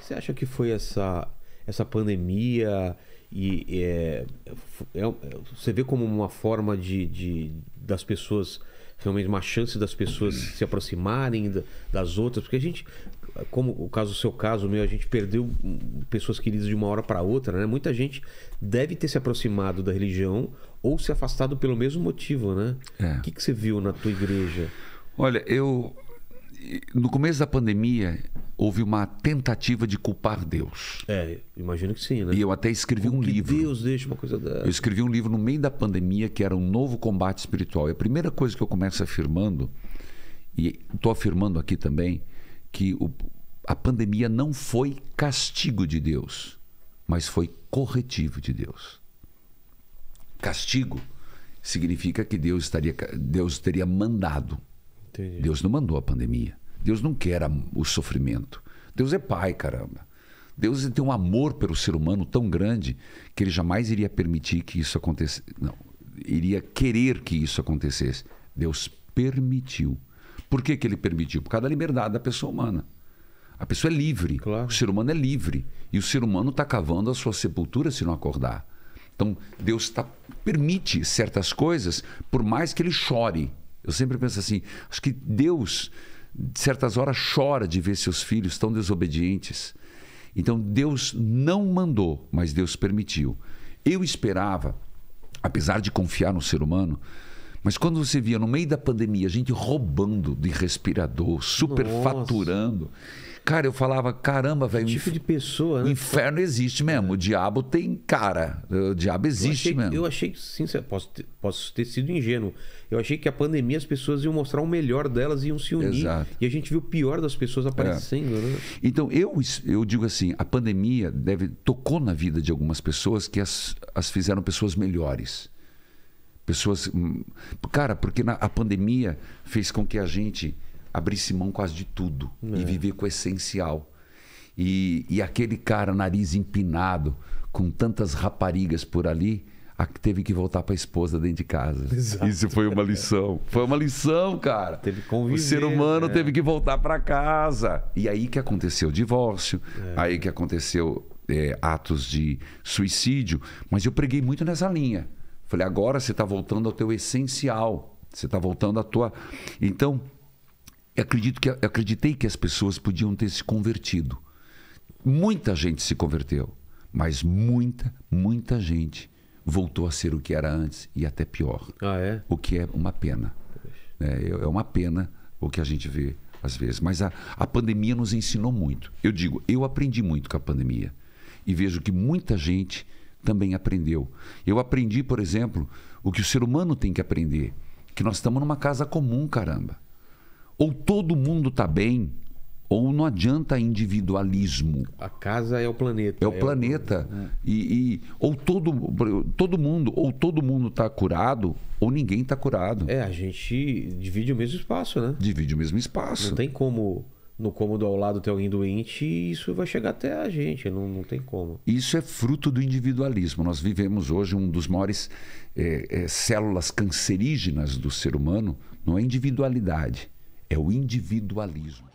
que você acha que foi essa, essa pandemia? E é, é, é, você vê como uma forma de, de das pessoas realmente uma chance das pessoas se aproximarem das outras, porque a gente, como o caso o seu caso, o meu, a gente perdeu pessoas queridas de uma hora para outra, né? Muita gente deve ter se aproximado da religião ou se afastado pelo mesmo motivo, né? É. O que, que você viu na tua igreja? Olha, eu no começo da pandemia houve uma tentativa de culpar Deus. É, imagino que sim, né? E eu até escrevi Como um livro. Deus deixa uma coisa dessa. Eu escrevi um livro no meio da pandemia que era um novo combate espiritual. E a primeira coisa que eu começo afirmando, e estou afirmando aqui também, que o, a pandemia não foi castigo de Deus, mas foi corretivo de Deus. Castigo significa que Deus, estaria, Deus teria mandado. Entendi. Deus não mandou a pandemia. Deus não quer o sofrimento. Deus é pai, caramba. Deus tem um amor pelo ser humano tão grande que ele jamais iria permitir que isso acontecesse. Não, iria querer que isso acontecesse. Deus permitiu. Por que, que ele permitiu? Por causa da liberdade da pessoa humana. A pessoa é livre. Claro. O ser humano é livre. E o ser humano está cavando a sua sepultura se não acordar. Então, Deus tá, permite certas coisas, por mais que ele chore. Eu sempre penso assim: acho que Deus certas horas chora de ver seus filhos tão desobedientes. Então Deus não mandou, mas Deus permitiu. Eu esperava, apesar de confiar no ser humano, mas quando você via no meio da pandemia a gente roubando de respirador, superfaturando. Nossa. Cara, eu falava, caramba, velho. Que tipo de pessoa, né? Inferno existe mesmo. O diabo tem cara. O diabo existe eu achei, mesmo. Eu achei, sincero, posso ter, posso ter sido ingênuo. Eu achei que a pandemia as pessoas iam mostrar o melhor delas, e iam se unir. Exato. E a gente viu o pior das pessoas é. aparecendo, é. né? Então, eu, eu digo assim, a pandemia deve tocou na vida de algumas pessoas que as, as fizeram pessoas melhores. Pessoas. Hum, cara, porque na, a pandemia fez com que a gente abrisse mão quase de tudo é. e viver com o essencial. E, e aquele cara, nariz empinado, com tantas raparigas por ali, a que teve que voltar para a esposa dentro de casa. Exato. Isso foi uma lição. Foi uma lição, cara. Teve conviver, O ser humano né? teve que voltar para casa. E aí que aconteceu o divórcio, é. aí que aconteceu é, atos de suicídio. Mas eu preguei muito nessa linha. Falei, agora você está voltando ao teu essencial. Você está voltando à tua. Então, acredito que, acreditei que as pessoas podiam ter se convertido. Muita gente se converteu, mas muita, muita gente voltou a ser o que era antes e até pior. Ah, é? O que é uma pena. É, é, é uma pena o que a gente vê às vezes. Mas a, a pandemia nos ensinou muito. Eu digo, eu aprendi muito com a pandemia. E vejo que muita gente também aprendeu. Eu aprendi, por exemplo, o que o ser humano tem que aprender. Que nós estamos numa casa comum, caramba. Ou todo mundo está bem, ou não adianta individualismo. A casa é o planeta. É o é planeta. O... E, e, ou todo, todo mundo, ou todo mundo está curado, ou ninguém está curado. É, a gente divide o mesmo espaço, né? Divide o mesmo espaço. Não tem como no cômodo ao lado ter alguém doente e isso vai chegar até a gente, não, não tem como. Isso é fruto do individualismo. Nós vivemos hoje um dos maiores é, é, células cancerígenas do ser humano, não é individualidade é o individualismo.